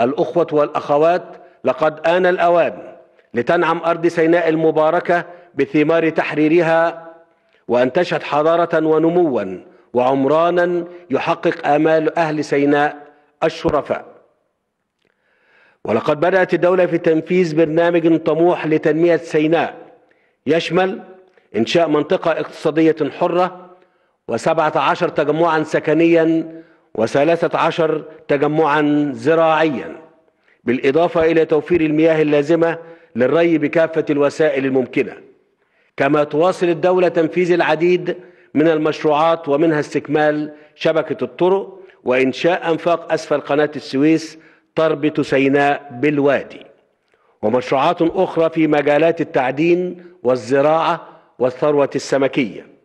الأخوة والأخوات لقد آن الأوان لتنعم أرض سيناء المباركة بثمار تحريرها وأن تشهد حضارة ونموا وعمرانا يحقق آمال أهل سيناء الشرفاء ولقد بدأت الدولة في تنفيذ برنامج طموح لتنمية سيناء يشمل إنشاء منطقة اقتصادية حرة وسبعة عشر تجمعا سكنيا وثلاثة عشر تجمعا زراعيا بالإضافة إلى توفير المياه اللازمة للري بكافة الوسائل الممكنة كما تواصل الدولة تنفيذ العديد من المشروعات ومنها استكمال شبكة الطرق وإنشاء أنفاق أسفل قناة السويس تربط سيناء بالوادي ومشروعات أخرى في مجالات التعدين والزراعة والثروة السمكية